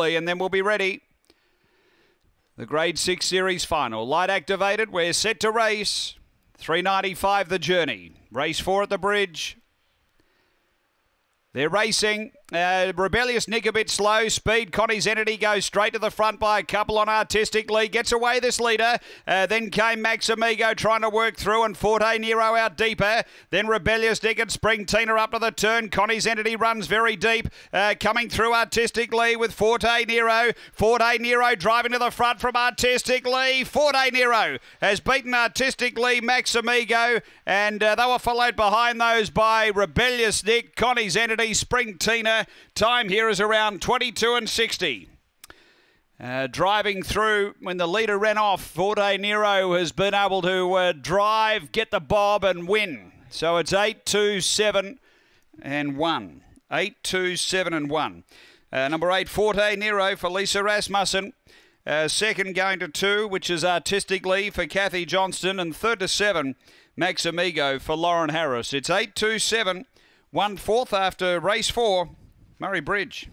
shortly, and then we'll be ready. The Grade 6 Series final. Light activated. We're set to race. 395 the journey. Race 4 at the bridge. They're racing. Uh, Rebellious Nick a bit slow. Speed. Connie's entity goes straight to the front by a couple on artistically. Gets away this leader. Uh, then came Max Amigo trying to work through and Forte Nero out deeper. Then Rebellious Nick and Spring Tina up to the turn. Connie's entity runs very deep. Uh, coming through artistically with Forte Nero. Forte Nero driving to the front from artistically. Forte Nero has beaten artistically Amigo, and uh, they were followed behind those by Rebellious Nick, Connie's entity, Spring Tina. Time here is around 22 and 60. Uh, driving through when the leader ran off, Forte Nero has been able to uh, drive, get the bob, and win. So it's 8 2 7 and 1. 8 2 7 and 1. Uh, number 8, Forte Nero for Lisa Rasmussen. Uh, second going to two, which is artistically for Kathy Johnston, and third to seven, Amigo for Lauren Harris. It's 8 2 7, 4th after race four. Murray Bridge.